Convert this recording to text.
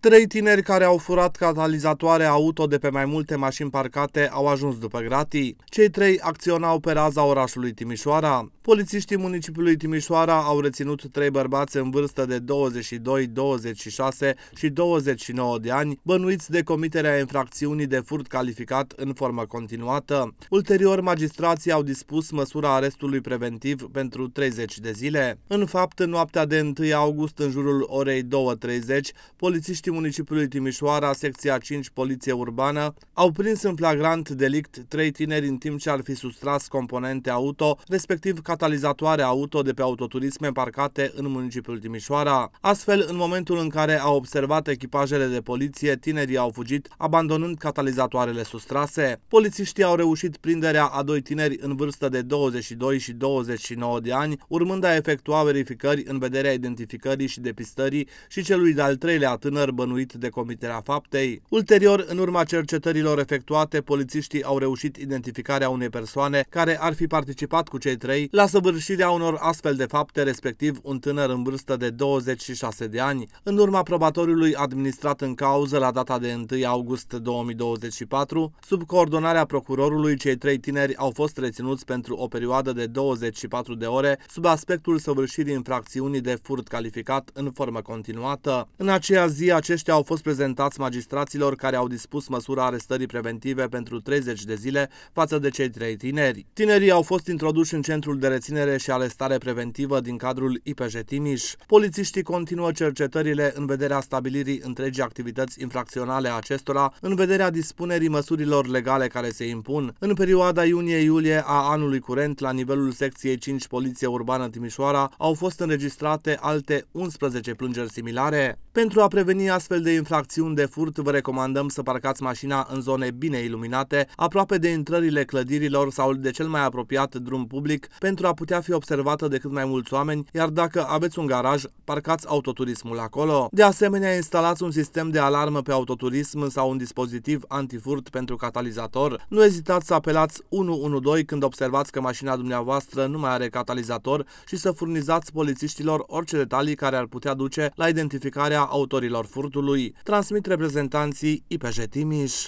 Trei tineri care au furat catalizatoare auto de pe mai multe mașini parcate au ajuns după gratii. Cei trei acționau pe raza orașului Timișoara. Polițiștii municipiului Timișoara au reținut trei bărbați în vârstă de 22, 26 și 29 de ani, bănuiți de comiterea infracțiunii de furt calificat în formă continuată. Ulterior, magistrații au dispus măsura arestului preventiv pentru 30 de zile. În fapt, în noaptea de 1 august, în jurul orei 2.30, polițiștii Polițiștii municipiului Timișoara, secția 5, Poliție Urbană, au prins în flagrant delict trei tineri în timp ce ar fi sustras componente auto, respectiv catalizatoare auto de pe autoturisme parcate în municipiul Timișoara. Astfel, în momentul în care au observat echipajele de poliție, tinerii au fugit, abandonând catalizatoarele sustrase. Polițiștii au reușit prinderea a doi tineri în vârstă de 22 și 29 de ani, urmând a efectua verificări în vederea identificării și depistării și celui de-al treilea tânăr bănuit de comiterea faptei. Ulterior, în urma cercetărilor efectuate, polițiștii au reușit identificarea unei persoane care ar fi participat cu cei trei la săvârșirea unor astfel de fapte, respectiv un tânăr în vârstă de 26 de ani. În urma probatoriului administrat în cauză la data de 1 august 2024, sub coordonarea procurorului, cei trei tineri au fost reținuți pentru o perioadă de 24 de ore sub aspectul săvârșirii infracțiunii de furt calificat în formă continuată. În aceea zi, aceștia au fost prezentați magistraților care au dispus măsura arestării preventive pentru 30 de zile față de cei trei tineri. Tinerii au fost introduși în centrul de reținere și arestare preventivă din cadrul IPJ Timiș. Polițiștii continuă cercetările în vederea stabilirii întregii activități infracționale a acestora, în vederea dispunerii măsurilor legale care se impun. În perioada iunie-iulie a anului curent, la nivelul secției 5 Poliție Urbană Timișoara, au fost înregistrate alte 11 plângeri similare. Pentru a preveni astfel de infracțiuni de furt, vă recomandăm să parcați mașina în zone bine iluminate, aproape de intrările clădirilor sau de cel mai apropiat drum public, pentru a putea fi observată de cât mai mulți oameni, iar dacă aveți un garaj, parcați autoturismul acolo. De asemenea, instalați un sistem de alarmă pe autoturism sau un dispozitiv antifurt pentru catalizator. Nu ezitați să apelați 112 când observați că mașina dumneavoastră nu mai are catalizator și să furnizați polițiștilor orice detalii care ar putea duce la identificarea autorilor furt raportului transmit reprezentanții IPJ Timiș.